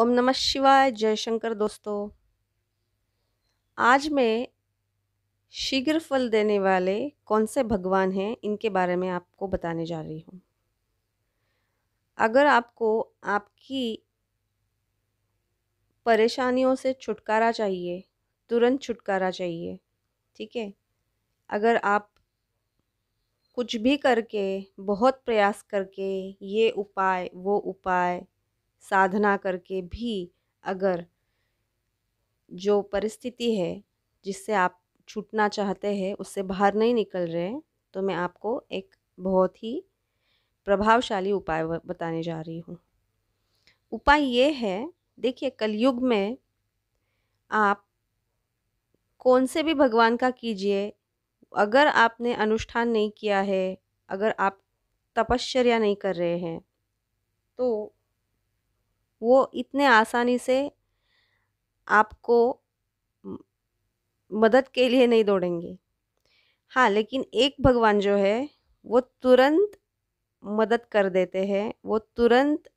ओम नमः शिवाय जय शंकर दोस्तों आज मैं शीघ्र फल देने वाले कौन से भगवान हैं इनके बारे में आपको बताने जा रही हूँ अगर आपको आपकी परेशानियों से छुटकारा चाहिए तुरंत छुटकारा चाहिए ठीक है अगर आप कुछ भी करके बहुत प्रयास करके ये उपाय वो उपाय साधना करके भी अगर जो परिस्थिति है जिससे आप छूटना चाहते हैं उससे बाहर नहीं निकल रहे हैं तो मैं आपको एक बहुत ही प्रभावशाली उपाय बताने जा रही हूँ उपाय ये है देखिए कलयुग में आप कौन से भी भगवान का कीजिए अगर आपने अनुष्ठान नहीं किया है अगर आप तपश्चर्या नहीं कर रहे हैं तो वो इतने आसानी से आपको मदद के लिए नहीं दौड़ेंगे हाँ लेकिन एक भगवान जो है वो तुरंत मदद कर देते हैं वो तुरंत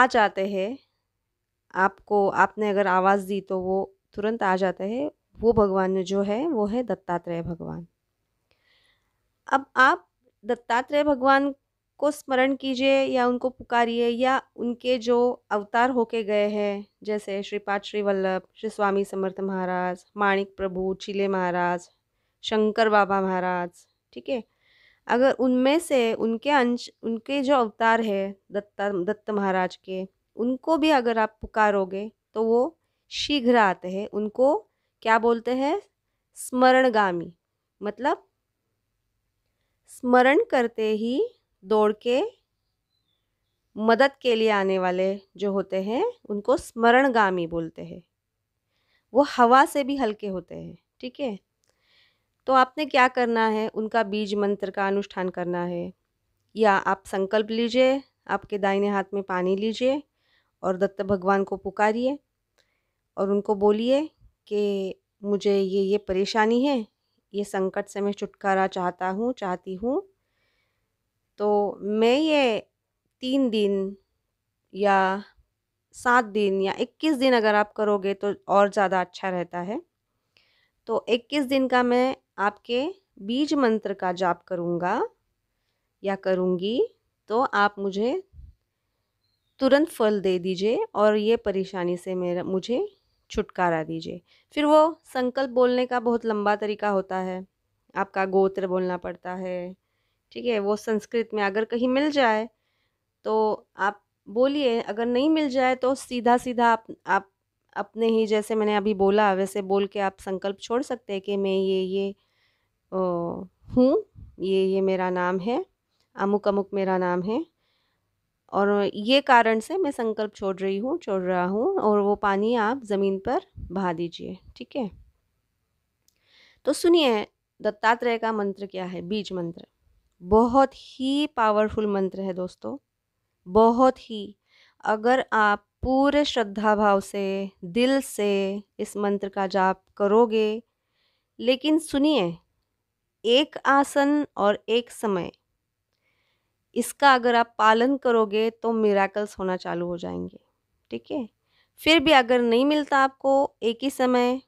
आ जाते हैं आपको आपने अगर आवाज़ दी तो वो तुरंत आ जाते हैं वो भगवान जो है वो है दत्तात्रेय भगवान अब आप दत्तात्रेय भगवान को स्मरण कीजिए या उनको पुकारिए या उनके जो अवतार होके गए हैं जैसे श्री पाठ श्री वल्लभ श्री स्वामी समर्थ महाराज माणिक प्रभु चिले महाराज शंकर बाबा महाराज ठीक है अगर उनमें से उनके अंश उनके जो अवतार है दत्ता दत्त महाराज के उनको भी अगर आप पुकारोगे तो वो शीघ्र आते हैं उनको क्या बोलते हैं स्मरणगामी मतलब स्मरण करते ही दौड़ के मदद के लिए आने वाले जो होते हैं उनको स्मरणगामी बोलते हैं वो हवा से भी हल्के होते हैं ठीक है तो आपने क्या करना है उनका बीज मंत्र का अनुष्ठान करना है या आप संकल्प लीजिए आपके दाहिने हाथ में पानी लीजिए और दत्त भगवान को पुकारिए और उनको बोलिए कि मुझे ये ये परेशानी है ये संकट से मैं छुटकारा चाहता हूँ चाहती हूँ तो मैं ये तीन दिन या सात दिन या इक्कीस दिन अगर आप करोगे तो और ज़्यादा अच्छा रहता है तो इक्कीस दिन का मैं आपके बीज मंत्र का जाप करूँगा या करूँगी तो आप मुझे तुरंत फल दे दीजिए और ये परेशानी से मेरा मुझे छुटकारा दीजिए फिर वो संकल्प बोलने का बहुत लंबा तरीका होता है आपका गोत्र बोलना पड़ता है ठीक है वो संस्कृत में अगर कहीं मिल जाए तो आप बोलिए अगर नहीं मिल जाए तो सीधा सीधा आप आप अपने ही जैसे मैंने अभी बोला वैसे बोल के आप संकल्प छोड़ सकते हैं कि मैं ये ये हूँ ये ये मेरा नाम है अमुक अमुक मेरा नाम है और ये कारण से मैं संकल्प छोड़ रही हूँ छोड़ रहा हूँ और वो पानी आप ज़मीन पर बहा दीजिए ठीक है तो सुनिए दत्तात्रेय का मंत्र क्या है बीज मंत्र बहुत ही पावरफुल मंत्र है दोस्तों बहुत ही अगर आप पूरे श्रद्धा भाव से दिल से इस मंत्र का जाप करोगे लेकिन सुनिए एक आसन और एक समय इसका अगर आप पालन करोगे तो मिराकल्स होना चालू हो जाएंगे ठीक है फिर भी अगर नहीं मिलता आपको एक ही समय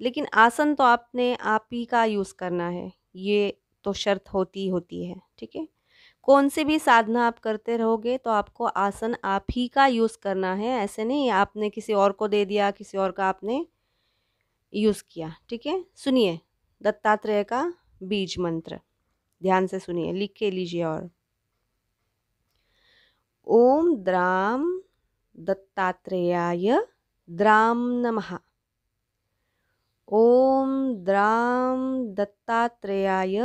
लेकिन आसन तो आपने आप ही का यूज़ करना है ये तो शर्त होती होती है ठीक है कौन से भी साधना आप करते रहोगे तो आपको आसन आप ही का यूज़ करना है ऐसे नहीं आपने किसी और को दे दिया किसी और का आपने यूज़ किया ठीक है सुनिए दत्तात्रेय का बीज मंत्र ध्यान से सुनिए लिख के लीजिए और ओम द्राम दत्तात्रेयाय द्राम नमः ओम द्राम दत्तात्रेयाय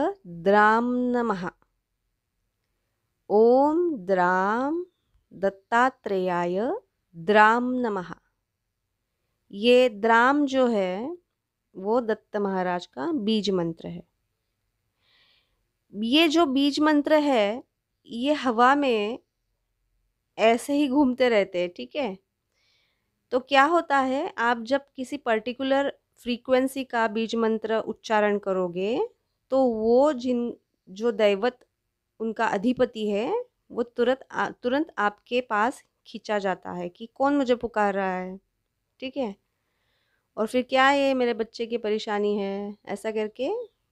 द्राम नमः ओम द्राम दत्तात्रेयाय द्राम नमः ये द्राम जो है वो दत्त महाराज का बीज मंत्र है ये जो बीज मंत्र है ये हवा में ऐसे ही घूमते रहते हैं ठीक है तो क्या होता है आप जब किसी पर्टिकुलर फ्रीक्वेंसी का बीज मंत्र उच्चारण करोगे तो वो जिन जो दैवत उनका अधिपति है वो तुरंत तुरंत आपके पास खींचा जाता है कि कौन मुझे पुकार रहा है ठीक है और फिर क्या ये मेरे बच्चे की परेशानी है ऐसा करके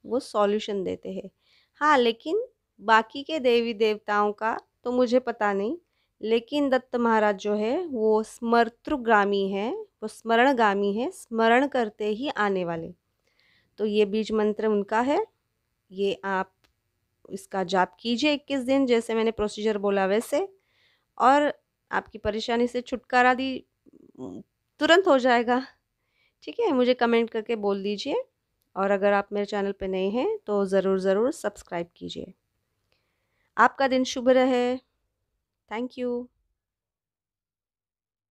वो सॉल्यूशन देते हैं हाँ लेकिन बाकी के देवी देवताओं का तो मुझे पता नहीं लेकिन दत्त महाराज जो है वो स्मर्तृग्रामी है वो स्मरणगामी है स्मरण करते ही आने वाले तो ये बीज मंत्र उनका है ये आप इसका जाप कीजिए इक्कीस दिन जैसे मैंने प्रोसीजर बोला वैसे और आपकी परेशानी से छुटकारा दी तुरंत हो जाएगा ठीक है मुझे कमेंट करके बोल दीजिए और अगर आप मेरे चैनल पे नए हैं तो ज़रूर ज़रूर सब्सक्राइब कीजिए आपका दिन शुभ रहे थैंक यू